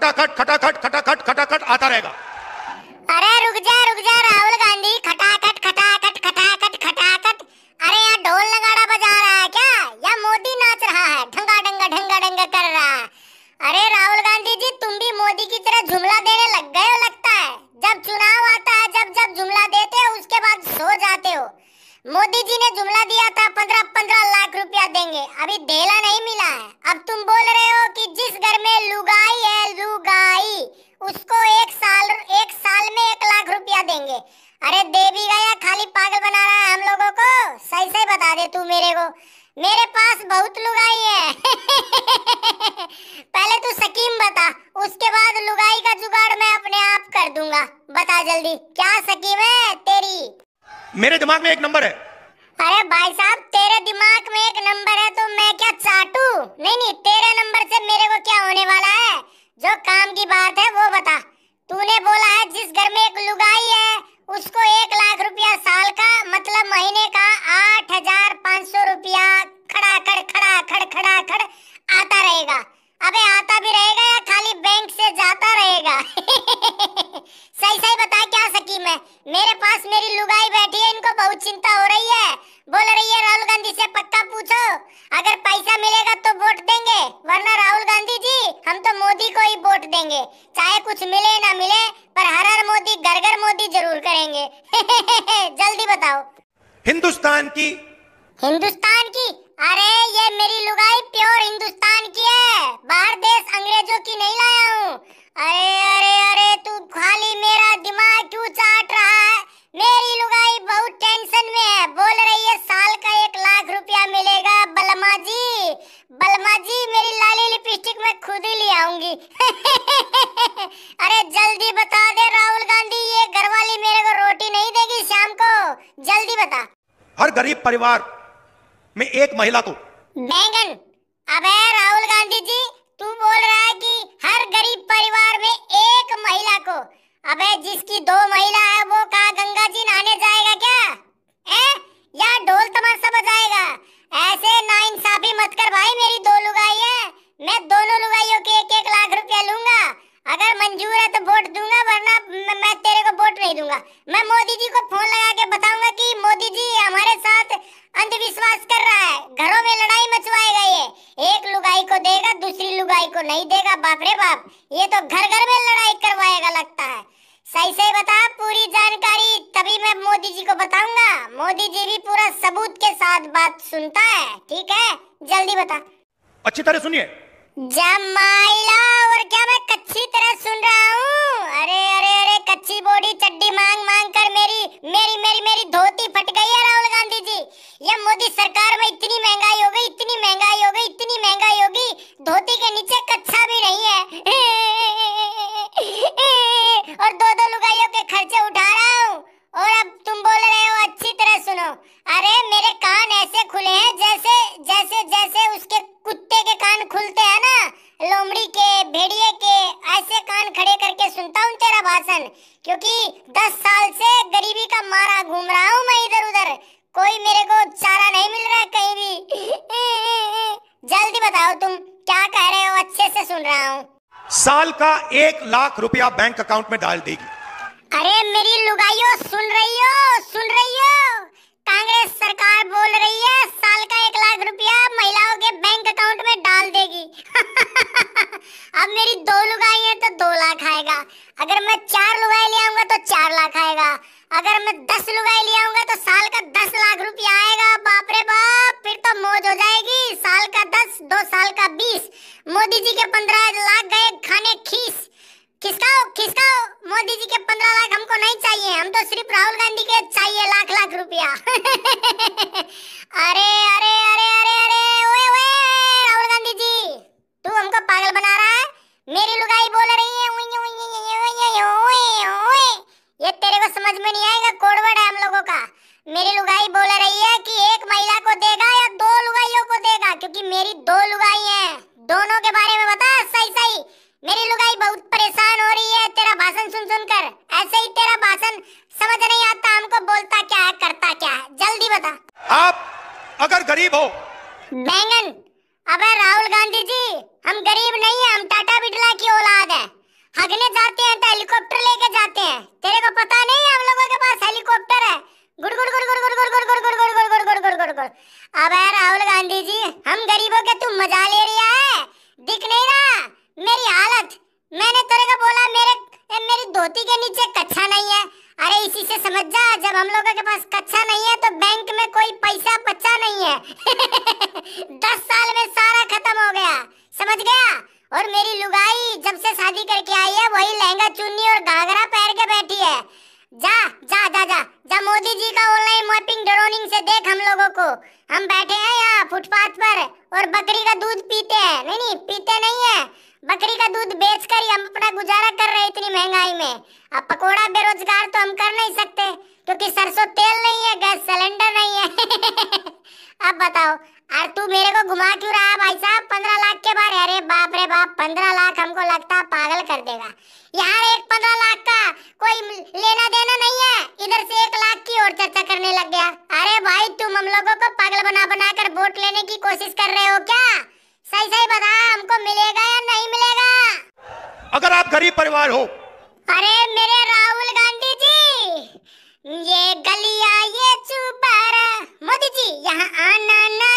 खटाखट खटाखट खटाखट खटाखट आता रहेगा देंगे अरे दे भी गया खाली पागल बना रहा है हम लोगों को सही सही बता दे तू मेरे को मेरे पास बहुत लुगाई है पहले तू सकीम बता उसके बाद लुगाई का जुगाड़ मैं अपने आप कर दूंगा बता जल्दी क्या सकीम है तेरी मेरे दिमाग में एक नंबर है अरे भाई साहब तेरे दिमाग में एक नंबर है तो मैं क्या चाटू नहीं नहीं तेरे नंबर से मेरे को क्या होने वाला है जो काम की बात है वो बता तूने बोला है जिस घर में एक लुगाई है उसको एक लाख रुपया साल का मतलब महीने का आ परिवार में एक महिला को बैंगन अबे राहुल गांधी जी तू बोल रहा है कि हर गरीब परिवार में एक महिला को अबे जिसकी दो मैं मोदी जी को बताऊंगा मोदी जी भी पूरा सबूत के साथ बात सुनता है ठीक है जल्दी बता अच्छी तरह सुनिए जमाइला और क्या मैं कच्ची तरह सुन रहा हूँ अरे अरे अरे कच्ची बॉडी चड्डी मांग मांग कर मेरी मेरी मेरी मेरी धोती फट गई है राहुल गांधी जी ये मोदी सरकार में इतनी महंगाई हो गई इतनी महंगाई हो गई इतनी महंगाई होगी धोती के नीचे कच्चा भी नहीं है और दो दो लुगाइयों के खर्चे उठा रहा हूँ और अब तुम बोल रहे हो अच्छी तरह सुनो अरे मेरे कान ऐसे खुले हैं जैसे जैसे जैसे उसके कुत्ते के कान खुलते हैं ना लोमड़ी के भेड़िए के ऐसे कान खड़े करके सुनता हूँ तेरा भाषण क्योंकि दस साल से गरीबी का मारा घूम रहा हूँ मैं इधर उधर कोई मेरे को चारा नहीं मिल रहा कहीं भी जल्दी बताओ तुम क्या कह रहे हो अच्छे से सुन रहा हूँ साल का एक लाख रुपया बैंक अकाउंट में डाल देगी अब मेरी दो लुगाई है तो दो लाख आएगा अगर मैं चार लुगाई ले आऊंगा तो चार लाख आएगा अगर मैं दस लुगाई ले आऊंगा तो साल का दस लाख रुपया आएगा बाप रे बाप फिर तो मौज हो जाएगी साल का दस दो साल का बीस मोदी जी के पंद्रह लाख गए खाने खीस खिसकाओ खिसकाओ मोदी जी के पंद्रह लाख हमको नहीं चाहिए हम तो सिर्फ राहुल गांधी के चाहिए लाख लाख रुपया अरे अरे अरे अरे अरे तू हमको पागल बना रहा है मेरी लुगाई बोल रही है उई उई उई उई उई अब राहुल गांधी जी हम गरीबों के तुम मजा ले रही है दिख नहीं रहा मेरी हालत मैंने तेरे को बोला मेरे मेरी धोती के नीचे कच्चा नहीं है अरे इसी से समझ जा जब हम लोगों के पास कच्चा नहीं है तो बैंक में कोई पैसा बच्चा नहीं है दस साल में सारा खत्म हो गया समझ गया और मेरी लुगाई जब से शादी करके आई है वही लहंगा चुन्नी और घाघरा पहन के बैठी है जा जा जा जा जा मोदी जी का ऑनलाइन मॉपिंग ड्रोनिंग से देख हम लोगों को हम बैठे हैं यहाँ फुटपाथ पर और बकरी का दूध पीते हैं नहीं नहीं पीते नहीं है बकरी का दूध बेचकर ही हम अपना गुजारा कर रहे हैं इतनी महंगाई में अब पकोड़ा बेरोजगार तो हम कर नहीं सकते क्योंकि सरसों तेल नहीं है गैस सिलेंडर नहीं है अब बताओ अरे तू मेरे को घुमा क्यों रहा है भाई साहब पंद्रह लाख के बारे अरे बाप रे बाप पंद्रह लाख हमको लगता है पागल कर देगा यार एक पंद्रह लाख का कोई लेना देना नहीं है इधर से एक लाख की और चर्चा करने लग गया अरे भाई तुम हम लोगों को पागल बना बना कर वोट लेने की कोशिश कर रहे हो क्या सही सही बता हमको मिलेगा या नहीं मिलेगा अगर आप गरीब परिवार हो अरे मेरे राहुल गांधी जी ये गलिया ये चुपारा मोदी जी यहाँ आना ना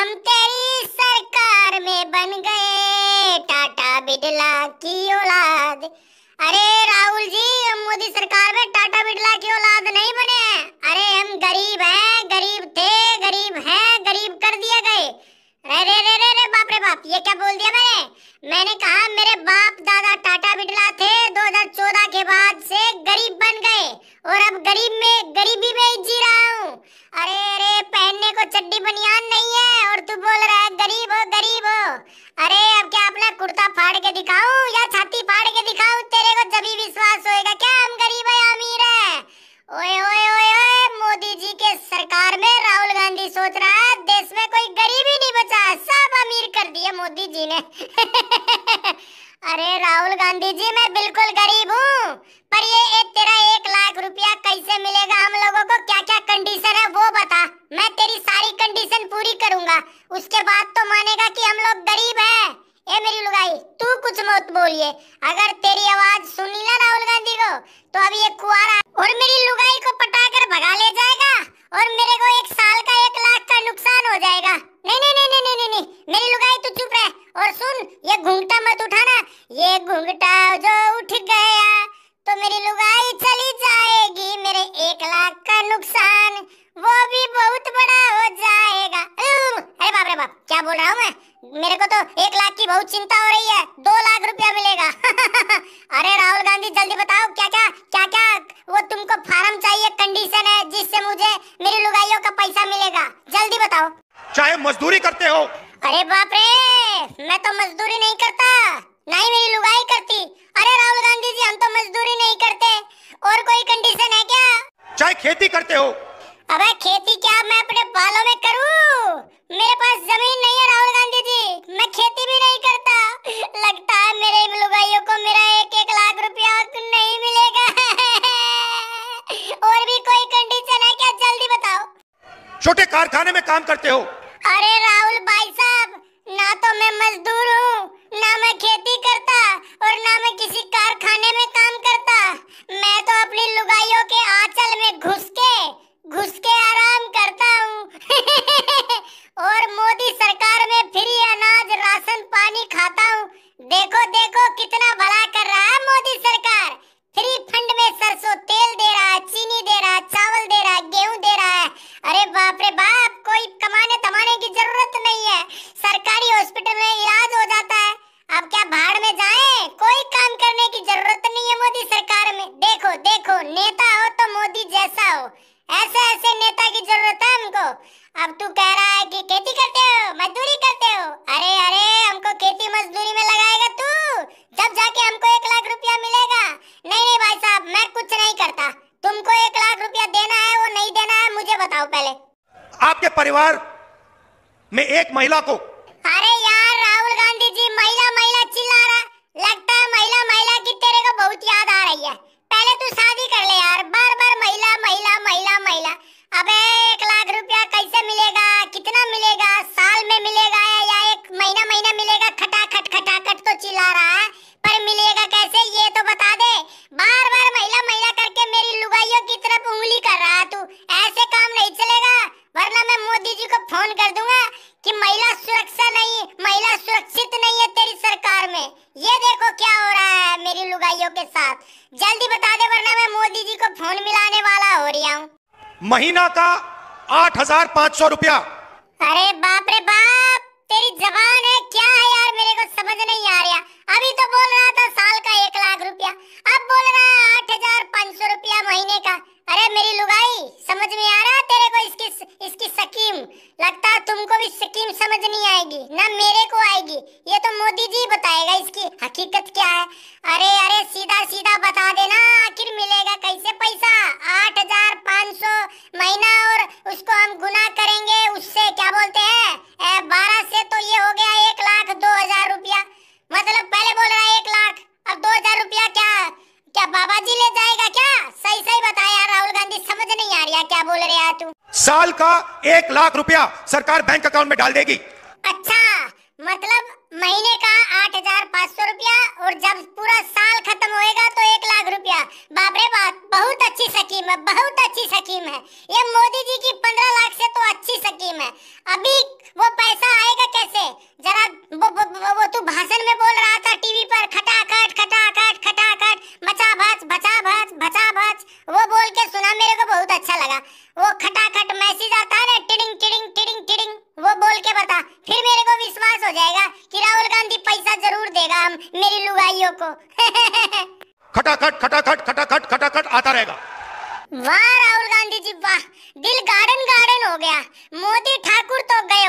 हम तेरी सरकार में बन गए टाटा बिड़ला की औलाद अरे राहुल जी हम मोदी सरकार में टाटा बिड़ला की औलाद नहीं बने अरे हम गरीब हैं गरीब थे गरीब हैं गरीब कर दिए गए अरे रे रे रे, रे बाप रे बाप ये क्या बोल दिया मैंने मैंने कहा मेरे बाप दादा टाटा बिड़ला थे 2014 के बाद से गरीब बन गए और अब गरीब में गरीबी में ही जी रहा हूँ अरे अरे पहनने को चड्डी बनियान नहीं है और तू बोल रहा है गरीब हो गरीब हो अरे अब क्या अपना कुर्ता फाड़ के दिखाऊं या छाती फाड़ के दिखाऊं तेरे को जब विश्वास होएगा क्या हम गरीब है अमीर है ओए ओए ओए ओए मोदी जी के सरकार में राहुल गांधी सोच रहा है देश में कोई गरीबी नहीं बचा सब अमीर कर दिया मोदी जी ने अरे राहुल गांधी जी मैं बिल्कुल गरीब हूँ पर ये एक तेरा एक लाख रुपया कैसे मिलेगा हम लोगों को क्या क्या कंडीशन है वो बता मैं तेरी सारी कंडीशन पूरी करूँगा उसके बाद तो मानेगा कि हम लोग गरीब है ए मेरी लुगाई तू कुछ मत बोलिए अगर तेरी आवाज सुनी ना राहुल गांधी को तो अब ये कुआरा और मेरी लुगाई को पटाकर भगा ले जाएगा और मेरे को एक साल का एक लाख का नुकसान हो जाएगा नहीं नहीं नहीं नहीं नहीं नहीं मेरी लुगाई तू चुप रह और सुन ये घूंघटा मत उठाना ये घूंघटा जो उठ गया तो मेरी लुगाई चली जाएगी मेरे एक लाख का नुकसान वो भी बहुत बड़ा हो जाएगा अरे बाप रे बाप क्या बोल रहा हूँ मैं मेरे को तो एक लाख की बहुत चिंता हो रही है दो लाख रुपया मिलेगा अरे राहुल गांधी जल्दी बताओ क्या क्या क्या क्या वो तुमको फार्म चाहिए कंडीशन है जिससे मुझे मेरी लुगाइयों का पैसा मिलेगा जल्दी बताओ चाहे मजदूरी करते हो अरे बाप रे मैं तो मजदूरी नहीं करता नहीं मेरी लुगाई करती अरे राहुल गांधी जी हम तो मजदूरी नहीं करते और कोई कंडीशन है क्या चाहे खेती करते हो अबे खेती क्या मैं अपने बालों में करूं? मेरे पास जमीन नहीं है राहुल गांधी जी मैं खेती भी नहीं करता लगता है मेरे इमलू भाइयों को मेरा एक एक लाख रुपया नहीं मिलेगा और भी कोई कंडीशन है क्या जल्दी बताओ छोटे कारखाने में काम करते हो अरे राहुल भाई साहब ना तो मैं मजदूर हूँ ना मैं खेती करता और ना मैं किसी कारखाने में काम आपके परिवार में एक महिला को अरे यार राहुल गांधी जी महिला महिला चिल्ला रहा लगता है महिला महिला की तेरे को बहुत याद आ रही है पहले तू शादी कर ले यार बार बार महिला महिला महिला महिला अबे एक लाख रुपया कैसे मिलेगा कितना मिलेगा साल में मिलेगा या एक महीना महीना मिलेगा खटाखट खटाखट तो चिल्ला रहा है पर मिलेगा कैसे ये तो बता दे बार बार महिला महिला लुगाइयों की तरफ उंगली कर रहा तू ऐसे काम नहीं चलेगा वरना मैं मोदी जी को फोन कर दूंगा कि महिला सुरक्षा नहीं महिला सुरक्षित नहीं है तेरी सरकार में ये देखो क्या हो रहा है मेरी लुगाइयों के साथ जल्दी बता दे वरना मैं मोदी जी को फोन मिलाने वाला हो रहा हूँ महीना का आठ हजार पाँच सौ रुपया अरे बाप रे बाप तेरी जबान है क्या है यार मेरे को समझ नहीं आ रहा अभी तो बोल रहा था साल का एक लाख रुपया अब बोल रहा है आठ हजार पाँच सौ रुपया महीने का अरे मेरी लुगाई समझ में आ रहा है तेरे को इसकी इसकी स्कीम लगता है तुमको भी स्कीम समझ नहीं आएगी ना मेरे को आएगी ये तो मोदी जी बताएगा इसकी हकीकत क्या है अरे अरे सीधा सीधा बता दे आपका एक लाख रुपया सरकार बैंक अकाउंट में डाल देगी अच्छा मतलब महीने का आठ हजार पाँच सौ रूपया और जब पूरा साल खत्म होएगा तो एक लाख रुपया बाप रे बाप बहुत अच्छी स्कीम है बहुत अच्छी स्कीम है ये मोदी जी की पंद्रह लाख से तो अच्छी स्कीम है अभी वो पैसा आएगा कैसे जरा वो, वो, वो, वो तू भाषण में बोल रहा था टीवी पर खटाखट खटाखट खटाखट मचा भाच बचा भाच बचा भाच वो बोल के सुना मेरे को बहुत अच्छा लगा वो खटाखट मैसेज आता है ना टिडिंग टिडिंग टिडिंग टिडिंग वो बोल के बता फिर मेरे को विश्वास हो जाएगा कि राहुल गांधी पैसा जरूर देगा हम मेरी लुगाइयों को खटाखट खटाखट खटाखट खटाखट आता रहेगा वाह राहुल गांधी जी वाह दिल गार्डन गार्डन हो गया मोदी ठाकुर तो गए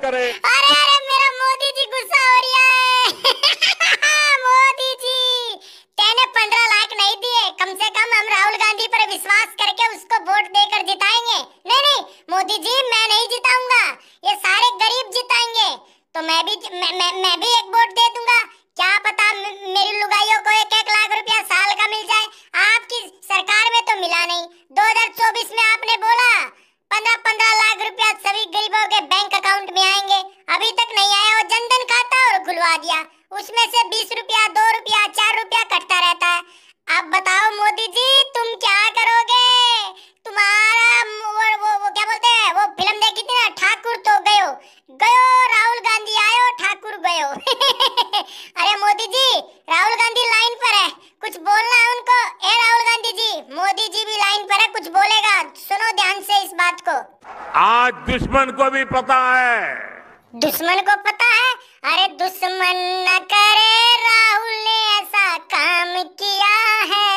करें को आज दुश्मन को भी पता है दुश्मन को पता है अरे दुश्मन न करे राहुल ने ऐसा काम किया है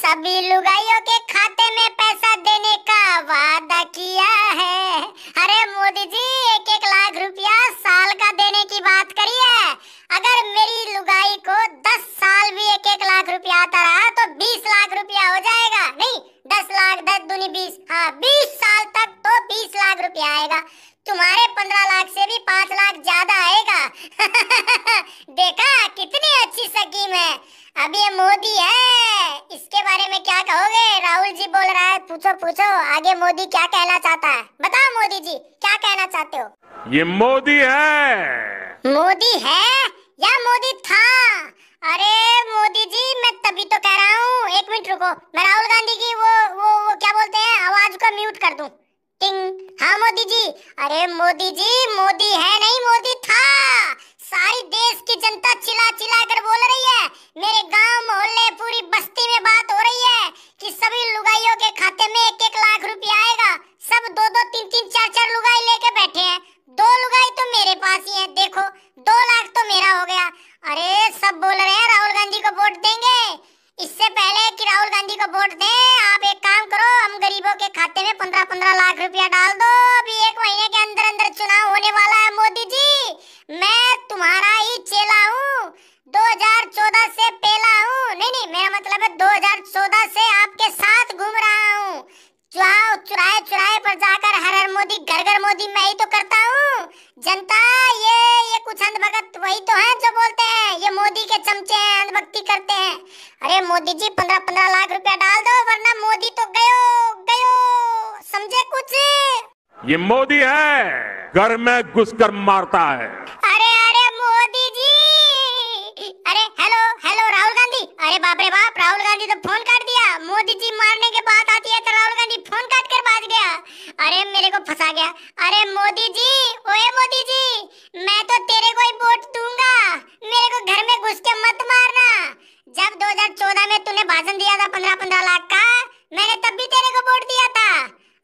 सभी लुगाइयों के खाते में पैसा देने का वादा किया है अरे मोदी जी एक एक लाख रुपया साल का देने की बात करी है अगर मेरी लुगाई को दस साल भी एक एक लाख रुपया आता रहा तो बीस लाख दस लाख दस दुनी बीस हाँ बीस साल तक तो बीस लाख रुपया आएगा तुम्हारे पंद्रह लाख से भी पाँच लाख ज्यादा आएगा देखा कितनी अच्छी स्कीम है अब ये मोदी है इसके बारे में क्या कहोगे राहुल जी बोल रहा है पूछो पूछो आगे मोदी क्या कहना चाहता है बताओ मोदी जी क्या कहना चाहते हो ये मोदी है मोदी है या मोदी था अरे मोदी जी मैं तभी तो कह रहा हूँ एक मिनट रुको मैं राहुल गांधी की वो वो वो क्या बोलते हैं आवाज को म्यूट कर दू टिंग हाँ मोदी जी अरे मोदी जी मोदी है नहीं मोदी था सारी देश की जनता चिल्ला चिल्ला कर बोल रही ये मोदी है घर में घुसकर मारता है अरे अरे मोदी जी अरे हेलो हेलो राहुल गांधी अरे बाप रे बाप राहुल गांधी तो फोन काट दिया मोदी जी मारने के बाद आती है तो राहुल गांधी फोन काट कर बाज गया अरे मेरे को फंसा गया अरे मोदी जी ओए मोदी जी मैं तो तेरे को ही वोट दूंगा मेरे को घर में घुस के मत मारना जब 2014 में तूने भाषण दिया था पंद्रह पंद्रह लाख का मैंने तब भी तेरे को वोट दिया था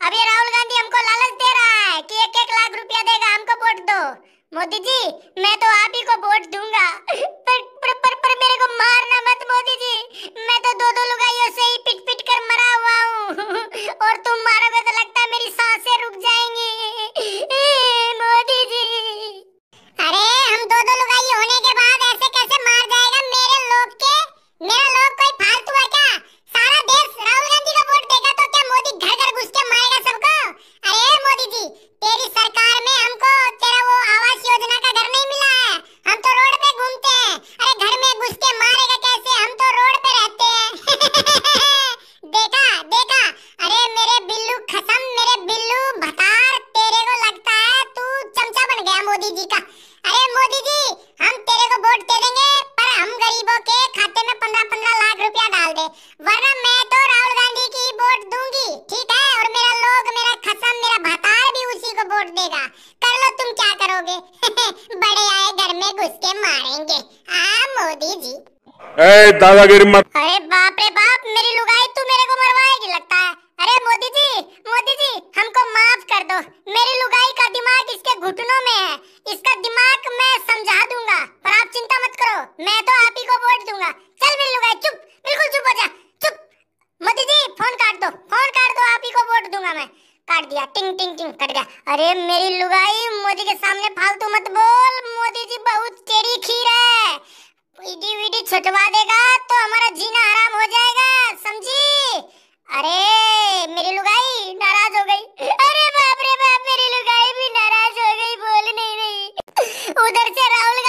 अभी राहुल गांधी हमको लालच दे रहा है कि एक एक लाख रुपया देगा हमको वोट दो मोदी जी मैं तो आप ही को वोट दूंगा पर, पर, पर, पर मेरे को मारना मत मोदी जी मैं तो दो दो लुगाइयों से ही पिट पिट कर मरा हुआ हूँ और तुम मारोगे तो लगता है मेरी सांसें रुक जाएंगी मोदी जी अरे हम दादागिरी मत अरे बाप रे बाप मेरी लुगाई तू मेरे को मरवाएगी लगता है अरे मोदी जी मोदी जी हमको माफ कर दो मेरी लुगाई का दिमाग इसके घुटनों में है इसका दिमाग मैं समझा दूंगा पर आप चिंता मत करो मैं तो आप ही को वोट दूंगा चल मेरी लुगाई चुप बिल्कुल चुप हो जा चुप मोदी जी फोन काट दो फोन काट दो आप ही को वोट दूंगा मैं काट दिया टिंग टिंग टिंग कट गया अरे मेरी लुगाई मोदी के सामने फालतू मत बोल मोदी जी बहुत तेरी खीर है छुटवा देगा तो हमारा जीना हराम हो जाएगा समझी अरे मेरी लुगाई नाराज हो गई अरे बाप रे बाप मेरी लुगाई भी नाराज हो गई बोल नहीं रही उधर से राहुल